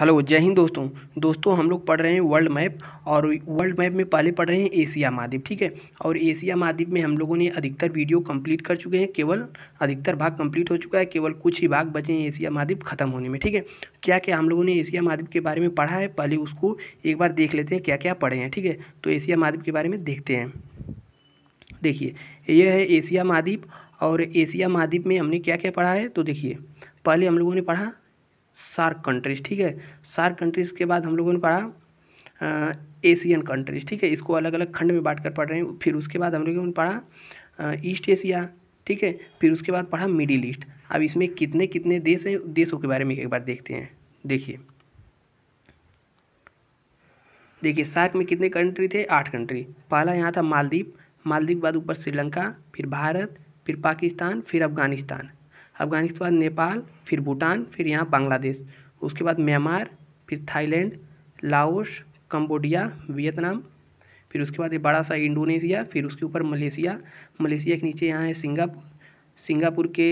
hello जय हिंद दोस्तों दोस्तों हम लोग पढ़ रहे हैं वर्ल्ड मैप और वर्ल्ड मैप में पहले पढ़ रहे हैं एशिया महाद्वीप ठीक है और एशिया महाद्वीप में हम लोगों ने अधिकतर वीडियो कंप्लीट कर चुके हैं केवल अधिकतर भाग कंप्लीट हो चुका है केवल कुछ ही भाग बचे हैं एशिया महाद्वीप खत्म होने में ठीक है क्या क्या हम लोगों ने एशिया महाद्वीप के बारे में पढ़ा है पहले उसको एक बार देख लेते हैं क्या क्या पढ़े हैं ठीक है तो एशिया महाद्वीप के बारे में देखते हैं देखिए यह है एशिया महाद्वीप और एशिया महाद्वीप में हमने क्या क्या पढ़ा है तो देखिए पहले हम लोगों ने पढ़ा सार्क कंट्रीज ठीक है सार्क कंट्रीज़ के बाद हम लोगों ने पढ़ा एशियन कंट्रीज ठीक है इसको अलग अलग खंड में बांट कर पढ़ रहे हैं फिर उसके बाद हम लोगों ने पढ़ा ईस्ट एशिया ठीक है फिर उसके बाद पढ़ा मिडिल ईस्ट अब इसमें कितने कितने देश हैं देशों के बारे में एक बार देखते हैं देखिए देखिए सार्क में कितने कंट्री थे आठ कंट्री पहला यहाँ था मालदीप मालदीप के बाद ऊपर श्रीलंका फिर भारत फिर पाकिस्तान फिर अफगानिस्तान अफगानिस्तान के बाद नेपाल फिर भूटान फिर यहाँ बांग्लादेश उसके बाद म्यांमार फिर थाईलैंड लाओस कम्बोडिया वियतनाम फिर उसके बाद ये बड़ा सा इंडोनेशिया फिर उसके ऊपर मलेशिया मलेशिया के नीचे यहाँ है सिंगापुर सिंगापुर के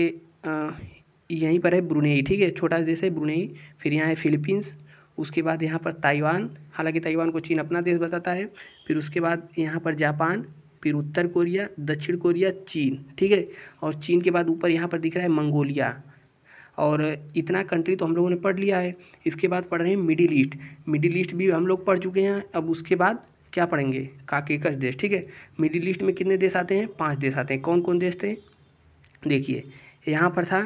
यहीं पर है ब्रुनेई ठीक है छोटा देश है ब्रुनेई फिर यहाँ है फिलीपींस उसके बाद यहाँ पर ताइवान हालांकि ताइवान को चीन अपना देश बताता है फिर उसके बाद यहाँ पर जापान फिर उत्तर कोरिया दक्षिण कोरिया चीन ठीक है और चीन के बाद ऊपर यहाँ पर दिख रहा है मंगोलिया और इतना कंट्री तो हम लोगों ने पढ़ लिया है इसके बाद पढ़ रहे हैं मिडिल ईस्ट मिडिल ईस्ट भी हम लोग पढ़ चुके हैं अब उसके बाद क्या पढ़ेंगे काकेकस देश ठीक है मिडिल ईस्ट में कितने देश आते हैं पांच देश आते हैं कौन कौन देश थे देखिए यहाँ पर था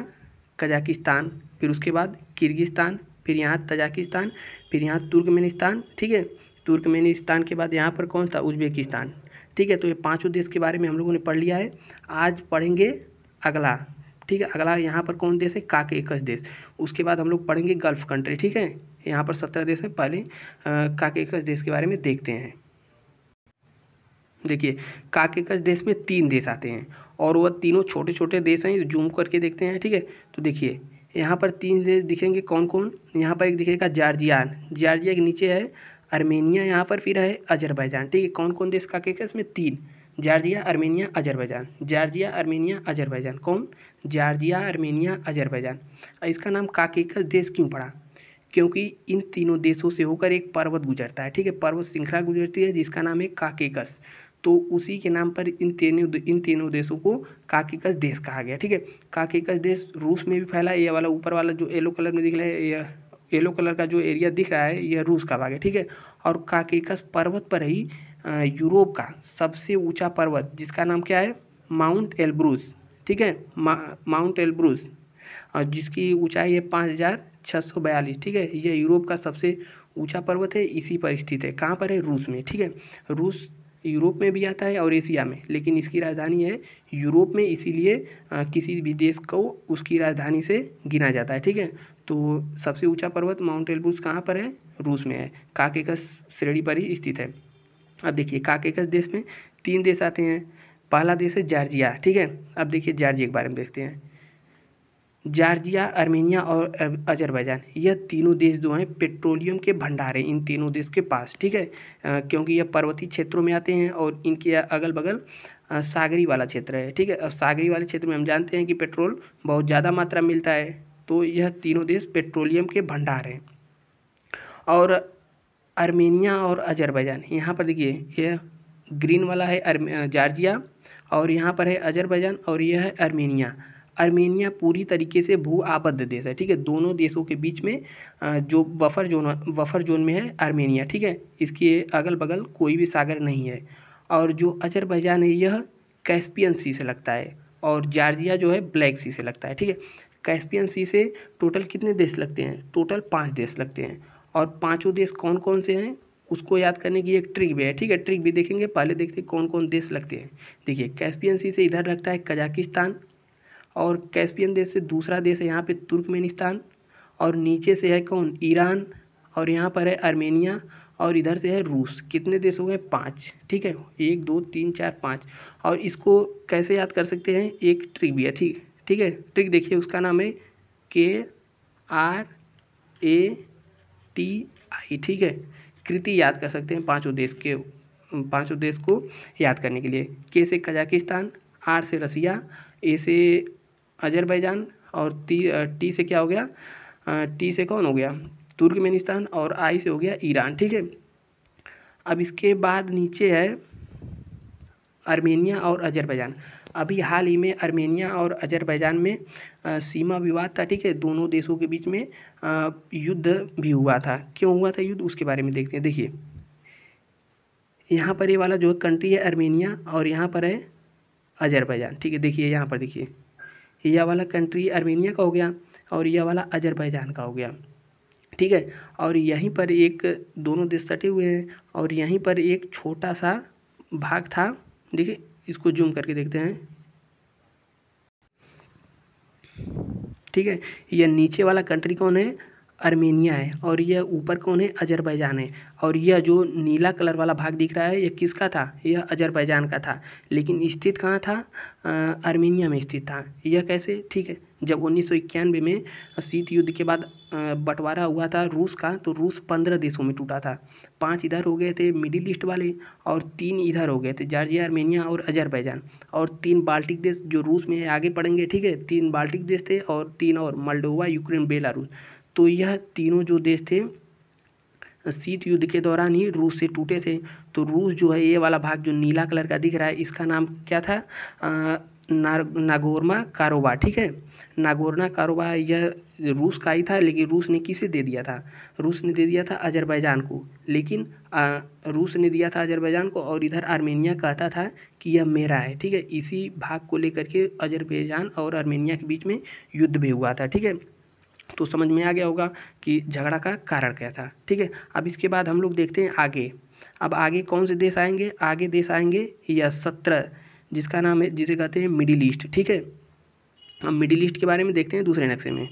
कजाकिस्तान फिर उसके बाद किर्गिस्तान फिर यहाँ तजाकिस्तान फिर यहाँ तुर्कमेनिस्तान ठीक है तुर्कमेनिस्तान के बाद यहाँ पर कौन था उज्बेकिस्तान ठीक है तो ये पांचों देश के बारे में हम लोगों ने पढ़ लिया है आज पढ़ेंगे अगला ठीक है अगला यहाँ पर कौन देश है एकस देश उसके बाद हम लोग पढ़ेंगे गल्फ़ कंट्री ठीक है यहाँ पर सत्रह देश हैं पहले एकस देश के बारे में देखते हैं देखिए काकेकस देश में तीन देश आते हैं और वह तीनों छोटे छोटे देश हैं जूम करके देखते हैं ठीक है तो देखिए यहाँ पर तीन देश दिखेंगे कौन कौन यहाँ पर एक दिखेगा जार्जियान जार्जिया के नीचे है आर्मेनिया यहाँ पर फिर है अजरबैजान ठीक है कौन कौन देश का केक है इसमें तीन Georgia Armenia Azerbaijan Georgia Armenia Azerbaijan कौन जार्जिया आर्मेनिया अजरबैजान इसका नाम काकेकस देश क्यों पड़ा क्योंकि इन तीनों देशों से होकर एक पर्वत गुजरता है ठीक है पर्वत श्रृंखला गुजरती है जिसका नाम है काकेकस तो उसी के नाम पर इन तीनों इन तीनों देशों को काकेकस देश कहा गया ठीक है काकेकस देश रूस में भी फैला ये वाला ऊपर वाला जो येलो कलर में दिख रहा है येलो कलर का जो एरिया दिख रहा है यह रूस का भाग है ठीक है और काकेकस पर्वत पर ही यूरोप का सबसे ऊंचा पर्वत जिसका नाम क्या है माउंट एल्ब्रूस ठीक है मा, माउंट एल्ब्रूस और जिसकी ऊंचाई है पाँच हज़ार छः सौ बयालीस ठीक है यह यूरोप का सबसे ऊंचा पर्वत है इसी पर स्थित है कहाँ पर है रूस में ठीक है रूस यूरोप में भी आता है और एशिया में लेकिन इसकी राजधानी है यूरोप में इसीलिए किसी भी देश को उसकी राजधानी से गिना जाता है ठीक है तो सबसे ऊंचा पर्वत माउंट एलबूस कहाँ पर है रूस में है काकेकस श्रेणी पर ही स्थित है अब देखिए काकेकस देश में तीन देश आते हैं पहला देश है जार्जिया ठीक है अब देखिए जार्जिया के बारे में देखते हैं जार्जिया आर्मेनिया और अजरबैजान यह तीनों देश जो हैं पेट्रोलियम के भंडार हैं इन तीनों देश के पास ठीक है क्योंकि यह पर्वतीय क्षेत्रों में आते हैं और इनके अगल बगल सागरी वाला क्षेत्र है ठीक है और सागरी वाले क्षेत्र में हम जानते हैं कि पेट्रोल बहुत ज़्यादा मात्रा मिलता है तो यह तीनों देश पेट्रोलियम के भंडार हैं और अर्मेनिया और अजरबैजान यहाँ पर देखिए यह ग्रीन वाला है जार्जिया और यहाँ पर है अजरबैजान और यह है आर्मेनिया आर्मेनिया पूरी तरीके से भू आबद्ध देश है ठीक है दोनों देशों के बीच में जो बफर जोन बफर जोन में है आर्मेनिया ठीक है इसके अगल बगल कोई भी सागर नहीं है और जो अजरबैजान है यह कैस्पियन सी से लगता है और जार्जिया जो है ब्लैक सी से लगता है ठीक है कैस्पियन सी से टोटल कितने देश लगते हैं टोटल पाँच देश लगते हैं और पाँचों देश कौन कौन से हैं उसको याद करने की एक ट्रिक भी है ठीक है ट्रिक भी देखेंगे पहले देखते हैं कौन कौन देश लगते हैं देखिए कैस्पियन सी से इधर लगता है कजाकिस्तान और कैस्पियन देश से दूसरा देश है यहाँ पे तुर्कमेनिस्तान और नीचे से है कौन ईरान और यहाँ पर है आर्मेनिया और इधर से है रूस कितने देश हो गए पाँच ठीक है एक दो तीन चार पाँच और इसको कैसे याद कर सकते हैं एक ट्रिक भी है ठीक ठीक है ट्रिक देखिए उसका नाम है के आर ए टी आई ठीक है कृति याद कर सकते हैं पांचों देश के पांचों देश को याद करने के लिए के से कजाकिस्तान आर से रसिया ए से अजरबैजान और ती टी से क्या हो गया टी से कौन हो गया तुर्कमेनिस्तान और आई से हो गया ईरान ठीक है अब इसके बाद नीचे है आर्मेनिया और अजरबैजान अभी हाल ही में आर्मेनिया और अजरबैजान में आ, सीमा विवाद था ठीक है दोनों देशों के बीच में आ, युद्ध भी हुआ था क्यों हुआ था युद्ध उसके बारे में देखते हैं देखिए यहाँ पर ये वाला जो कंट्री है आर्मेनिया और यहाँ पर है अजरबैजान ठीक है देखिए यहाँ पर देखिए यह वाला कंट्री आर्मेनिया का हो गया और यह वाला अजरबैजान का हो गया ठीक है और यहीं पर एक दोनों देश सटे हुए हैं और यहीं पर एक छोटा सा भाग था देखिए इसको जूम करके देखते हैं ठीक है यह नीचे वाला कंट्री कौन है अर्मेनिया है और यह ऊपर कौन है अजरबैजान है और यह जो नीला कलर वाला भाग दिख रहा है यह किसका था यह अजरबैजान का था लेकिन स्थित कहाँ था अर्मेनिया में स्थित था यह कैसे ठीक है जब उन्नीस में शीत युद्ध के बाद बंटवारा हुआ था रूस का तो रूस पंद्रह देशों में टूटा था पांच इधर हो गए थे मिडिल ईस्ट वाले और तीन इधर हो गए थे जार्जिया आर्मेनिया और अजरबैजान और तीन बाल्टिक देश जो रूस में आगे पड़ेंगे ठीक है तीन बाल्टिक देश थे और तीन और मल्डोवा यूक्रेन बेलारूस तो यह तीनों जो देश थे शीत युद्ध के दौरान ही रूस से टूटे थे तो रूस जो है ये वाला भाग जो नीला कलर का दिख रहा है इसका नाम क्या था आ, नार नागोरमा कारोबा ठीक है नागोरना कारोबा यह रूस का ही था लेकिन रूस ने किसे दे दिया था रूस ने दे दिया था अजरबैजान को लेकिन आ, रूस ने दिया था अजरबैजान को और इधर आर्मेनिया कहता था कि यह मेरा है ठीक है इसी भाग को लेकर के अजरबैजान और आर्मेनिया के बीच में युद्ध भी हुआ था ठीक है तो समझ में आ गया होगा कि झगड़ा का कारण क्या था ठीक है अब इसके बाद हम लोग देखते हैं आगे अब आगे कौन से देश आएंगे आगे देश आएंगे या सत्रह जिसका नाम है जिसे कहते हैं मिडिल ईस्ट ठीक है अब मिडिल ईस्ट के बारे में देखते हैं दूसरे नक्शे में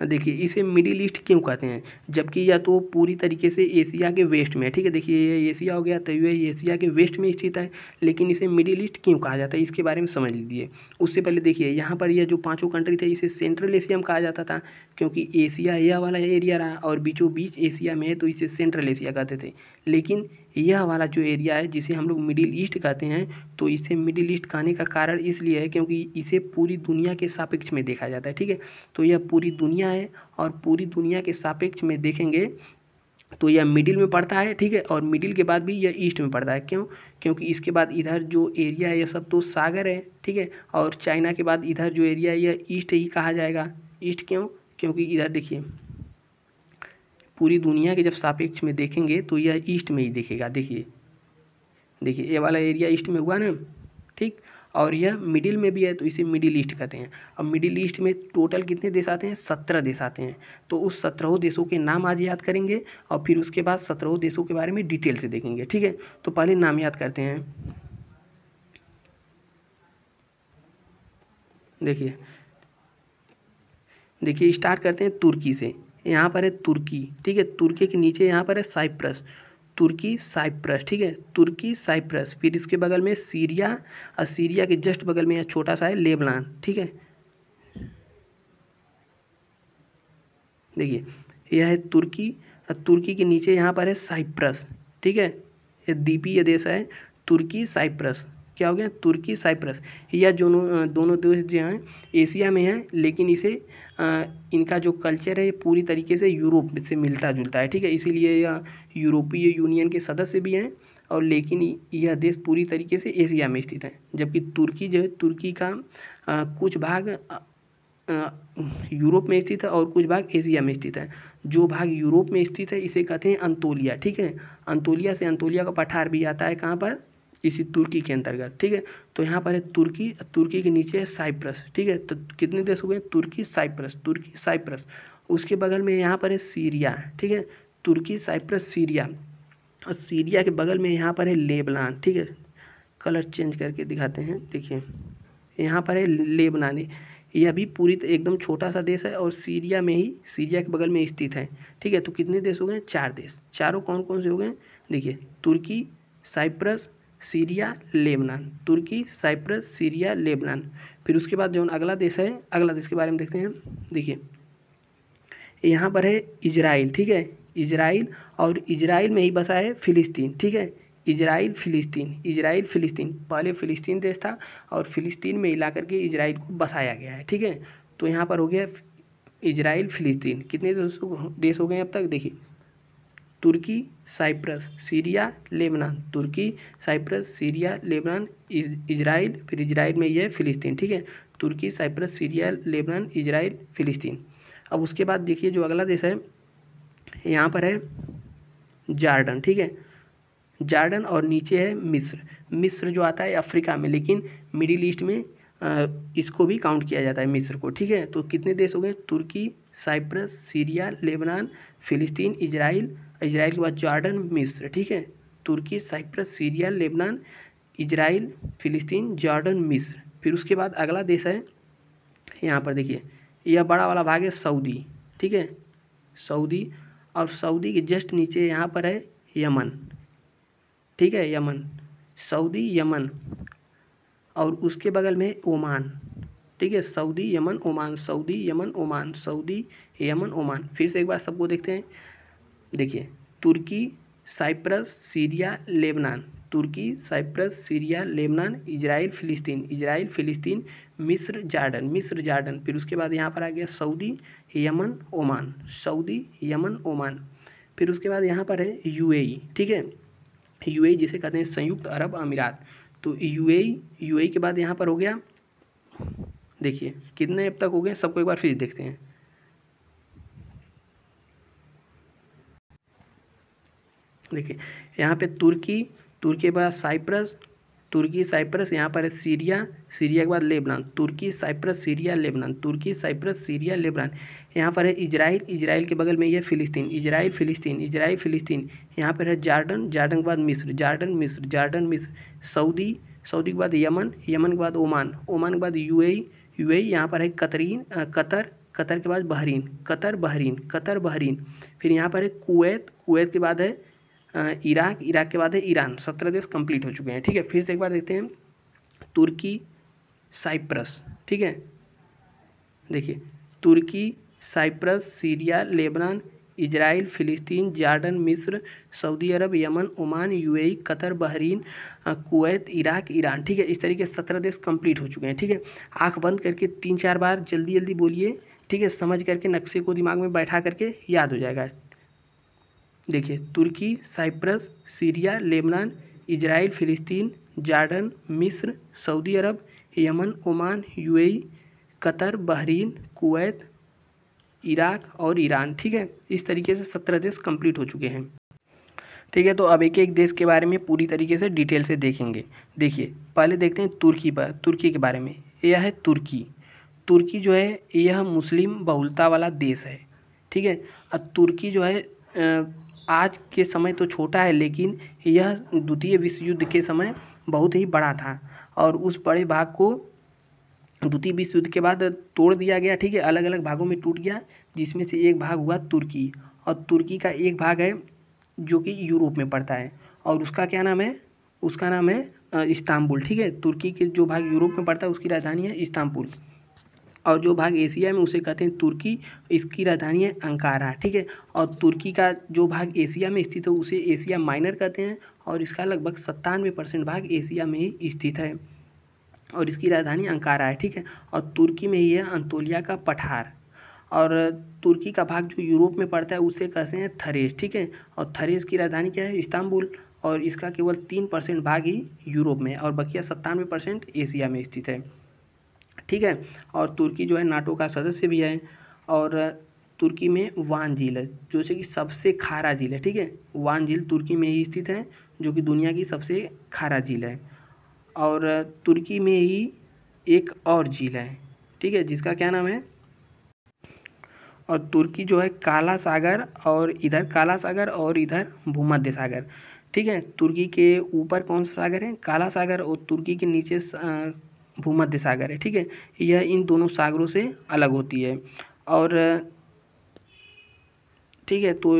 हाँ, देखिए इसे मिडिल ईस्ट क्यों कहते हैं जबकि या तो पूरी तरीके से एशिया के वेस्ट में है ठीक है देखिए ये एशिया हो गया तो ये एशिया के वेस्ट में स्थित है लेकिन इसे मिडिल ईस्ट क्यों कहा जाता है इसके बारे में समझ लीजिए उससे पहले देखिए यहाँ पर यह जो पाँचों कंट्री थे इसे सेंट्रल एशिया में कहा जाता था क्योंकि एशिया यह वाला एरिया रहा और बीचों बीच एशिया में है तो इसे सेंट्रल एशिया कहते थे लेकिन यह वाला जो एरिया है जिसे हम लोग मिडिल ईस्ट कहते हैं तो इसे मिडिल ईस्ट कहने का कारण इसलिए है क्योंकि इसे पूरी दुनिया के सापेक्ष में देखा जाता है ठीक है तो यह पूरी दुनिया है और पूरी दुनिया के सापेक्ष में देखेंगे तो यह मिडिल में पड़ता है ठीक है और मिडिल के बाद भी यह ईस्ट में पड़ता है क्यों क्योंकि इसके बाद इधर जो एरिया है यह सब तो सागर है ठीक है और चाइना के बाद इधर जो एरिया है यह ईस्ट ही कहा जाएगा ईस्ट क्यों क्योंकि इधर देखिए पूरी दुनिया के जब सापेक्ष में देखेंगे तो यह ईस्ट में ही दिखेगा देखिए देखिए ये वाला एरिया ईस्ट में हुआ ना ठीक और यह मिडिल में भी है तो इसे मिडिल ईस्ट कहते हैं अब मिडिल ईस्ट में टोटल कितने देश आते हैं सत्रह देश आते हैं तो उस सत्रहों देशों के नाम आज याद करेंगे और फिर उसके बाद सत्रहों देशों के बारे में डिटेल से देखेंगे ठीक है तो पहले नाम याद करते हैं देखिए देखिए स्टार्ट करते हैं तुर्की से यहाँ पर है तुर्की ठीक है तुर्की के नीचे यहाँ पर है साइप्रस तुर्की साइप्रस ठीक है तुर्की साइप्रस फिर इसके बगल में सीरिया और सीरिया के जस्ट बगल में यहाँ छोटा सा है लेबनान ठीक है देखिए यह है तुर्की और तुर्की के नीचे यहाँ पर है साइप्रस ठीक है यह द्वीपीय देश है तुर्की साइप्रस क्या हो गया तुर्की साइप्रस या दोनों दोनों देश जो हैं एशिया में हैं लेकिन इसे इनका जो कल्चर है पूरी तरीके से यूरोप से मिलता जुलता है ठीक है इसीलिए यह यूरोपीय यूनियन के सदस्य भी हैं और लेकिन यह देश पूरी तरीके से एशिया में स्थित है जबकि तुर्की जो है तुर्की का आ, कुछ भाग यूरोप में स्थित है और कुछ भाग एशिया में स्थित है जो भाग यूरोप में स्थित है इसे कहते हैं अंतोलिया ठीक है अंतोलिया से अंतोलिया का पठार भी आता है कहाँ पर किसी तुर्की के अंतर्गत ठीक है तो यहाँ पर है तुर्की तुर्की के नीचे है साइप्रस ठीक है तो कितने देश हो गए तुर्की साइप्रस तुर्की साइप्रस उसके बगल में यहाँ पर है सीरिया ठीक है तुर्की साइप्रस सीरिया और सीरिया के बगल में यहाँ पर है लेबनान ठीक है कलर चेंज करके दिखाते हैं देखिए यहाँ पर है लेबनान यह भी पूरी एकदम छोटा सा देश है और सीरिया में ही सीरिया के बगल में स्थित है ठीक है तो कितने देश हो गए चार देश चारों कौन कौन से हो गए देखिए तुर्की साइप्रस सीरिया लेबनान तुर्की साइप्रस सीरिया लेबनान फिर उसके बाद जो अगला देश है अगला देश के बारे में देखते हैं देखिए यहाँ पर है इजराइल ठीक है इजराइल और इजराइल में ही बसा है फिलिस्तीन ठीक है इजराइल फिलिस्तीन इजराइल फिलिस्तीन पहले फिलिस्तीन देश था और फिलिस्तीन में हिला करके इजराइल को बसाया गया है ठीक है तो यहाँ पर हो गया इजराइल फिलिस्तीन कितने देश हो गए अब तक देखिए तुर्की साइप्रस सीरिया लेबनान तुर्की साइप्रस सीरिया लेबनान इजराइल फिर इजराइल में ये फिलिस्तीन ठीक है तुर्की Cyprus Syria Lebanon Israel Palestine अब उसके बाद देखिए जो अगला देश है यहाँ पर है जार्डन ठीक है जार्डन और नीचे है मिस्र मिस्र जो आता है अफ्रीका में लेकिन मिडिल ईस्ट में इसको भी काउंट किया जाता है मिस्र को ठीक है तो कितने देश हो गए तुर्की Cyprus Syria Lebanon Palestine Israel Israel के बाद जॉर्डन मिस्र ठीक है तुर्की Cyprus Syria Lebanon Israel Palestine Jordan मिस्र फिर उसके बाद अगला देश है यहाँ पर देखिए यह बड़ा वाला भाग है सऊदी ठीक है सऊदी और सऊदी के जस्ट नीचे यहाँ पर है यमन ठीक है यमन सऊदी यमन और उसके बगल में ओमान ठीक है Saudi Yemen Oman Saudi Yemen Oman Saudi Yemen Oman फिर से एक बार सबको देखते हैं देखिए तुर्की साइप्रस सीरिया लेबनान तुर्की Cyprus Syria Lebanon Israel Palestine Israel Palestine मिस्र जार्डन मिस्र जार्डन फिर उसके बाद यहाँ पर आ गया Saudi Yemen Oman Saudi Yemen Oman फिर उसके बाद यहाँ पर है यूएई ठीक है यूएई जिसे कहते हैं संयुक्त अरब अमीरात तो यूएई यूएई के बाद यहाँ पर हो गया देखिए कितने अब तक हो गए सबको एक बार फिर देखते हैं देखिए यहाँ पे तुर्की तुर्की के बाद साइप्रस तुर्की साइप्रस यहाँ पर है सीरिया सीरिया के बाद लेबनान तुर्की साइप्रस सीरिया लेबनान तुर्की साइप्रस सीरिया लेबनान यहाँ पर है इजराइल इजराइल के बगल में ये फिलिस्तीन इजराइल फिलिस्तीन इजराइल फिलिस्तीन यहाँ पर है जार्डन जार्डन के बाद मिस्र जार्डन मिस्र जार्डन मिस्र सऊदी सऊदी के बाद यमन यमन के बाद ओमान ओमान के बाद यू यूएई यहाँ पर है कतरीन कतर कतर के बाद Bahrain Qatar Bahrain Qatar Bahrain फिर यहाँ पर है कुवैत कुवैत के बाद है इराक इराक के बाद है ईरान सत्रह देश कंप्लीट हो चुके हैं ठीक है फिर से एक बार देखते हैं तुर्की साइप्रस ठीक है देखिए तुर्की Cyprus Syria Lebanon Israel Palestine Jordan मिस्र Saudi Arabia Yemen Oman UAE Qatar Bahrain Kuwait Iraq Iran ठीक है इस तरीके से सत्रह देश कंप्लीट हो चुके हैं ठीक है आंख बंद करके तीन चार बार जल्दी जल्दी बोलिए ठीक है समझ करके नक्शे को दिमाग में बैठा करके याद हो जाएगा देखिए तुर्की Cyprus Syria Lebanon Israel Palestine Jordan मिस्र Saudi Arabia Yemen Oman UAE Qatar Bahrain Kuwait Iraq और ईरान ठीक है इस तरीके से सत्रह देश कंप्लीट हो चुके हैं ठीक है तो अब एक एक देश के बारे में पूरी तरीके से डिटेल से देखेंगे देखिए पहले देखते हैं तुर्की पर तुर्की के बारे में यह है तुर्की तुर्की जो है यह मुस्लिम बहुलता वाला देश है ठीक है और तुर्की जो है आज के समय तो छोटा है लेकिन यह द्वितीय विश्व युद्ध के समय बहुत ही बड़ा था और उस बड़े भाग को द्वितीय विश्व युद्ध के बाद तोड़ दिया गया ठीक है अलग अलग भागों में टूट गया जिसमें से एक भाग हुआ तुर्की और तुर्की का एक भाग है जो कि यूरोप में पड़ता है और उसका क्या नाम है उसका नाम है इस्तांबुल ठीक है तुर्की के जो भाग यूरोप में पड़ता है उसकी राजधानी है इस्तांबुल और जो भाग एशिया में उसे कहते हैं तुर्की इसकी राजधानी है अंकारा ठीक है और तुर्की का जो भाग एशिया में स्थित है उसे एशिया माइनर कहते हैं और इसका लगभग सत्तानवे परसेंट भाग एशिया में ही स्थित है और इसकी राजधानी अंकारा है ठीक है और तुर्की में ही है अंतोलिया का पठार और तुर्की का भाग जो यूरोप में पड़ता है उसे कहते हैं थरेस ठीक है और थरेस की राजधानी क्या है इस्तांबुल और इसका केवल तीन परसेंट भाग ही यूरोप में और बकिया सत्तानवे परसेंट एशिया में स्थित है ठीक है और तुर्की जो है नाटो का सदस्य भी है और तुर्की में वान झील है जो कि सबसे खारा झील है ठीक है वान झील तुर्की में ही स्थित है जो कि दुनिया की सबसे खारा झील है और तुर्की में ही एक और झील है ठीक है जिसका क्या नाम है और तुर्की जो है काला सागर और इधर काला सागर और इधर भूमध्य सागर ठीक है तुर्की के ऊपर कौन सा सागर है काला सागर और तुर्की के नीचे भूमध्य सागर है ठीक है यह इन दोनों सागरों से अलग होती है और ठीक है तो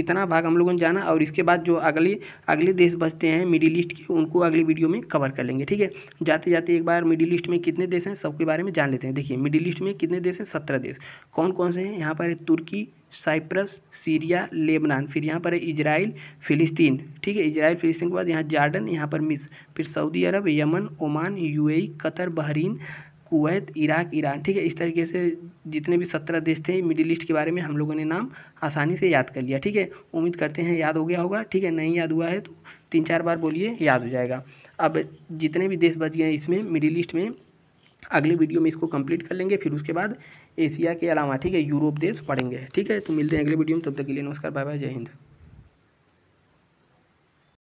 इतना भाग हम लोगों ने जाना और इसके बाद जो अगले अगले देश बचते हैं मिडिल ईस्ट के उनको अगली वीडियो में कवर कर लेंगे ठीक है जाते जाते एक बार मिडिल ईस्ट में कितने देश हैं सबके बारे में जान लेते हैं देखिए मिडिल ईस्ट में कितने देश हैं सत्रह देश कौन कौन से हैं यहाँ पर है तुर्की साइप्रस सीरिया लेबनान फिर यहाँ पर है इजराइल फिलिस्तीन ठीक है इजराइल फिलिस्तीन के बाद यहाँ जार्डन यहाँ पर मिस फिर Saudi Arabia Yemen Oman UAE Qatar Bahrain Kuwait Iraq Iran ठीक है इस तरीके से जितने भी सत्रह देश थे मिडिल ईस्ट के बारे में हम लोगों ने नाम आसानी से याद कर लिया ठीक है उम्मीद करते हैं याद हो गया होगा ठीक है नहीं याद हुआ है तो तीन चार बार बोलिए याद हो जाएगा अब जितने भी देश बच गए इसमें मिडिल ईस्ट में अगले वीडियो में इसको कंप्लीट कर लेंगे फिर उसके बाद एशिया के अलावा ठीक है यूरोप देश पढ़ेंगे ठीक है तो मिलते हैं अगले वीडियो में तब तक के लिए नमस्कार बाय बाय जय हिंद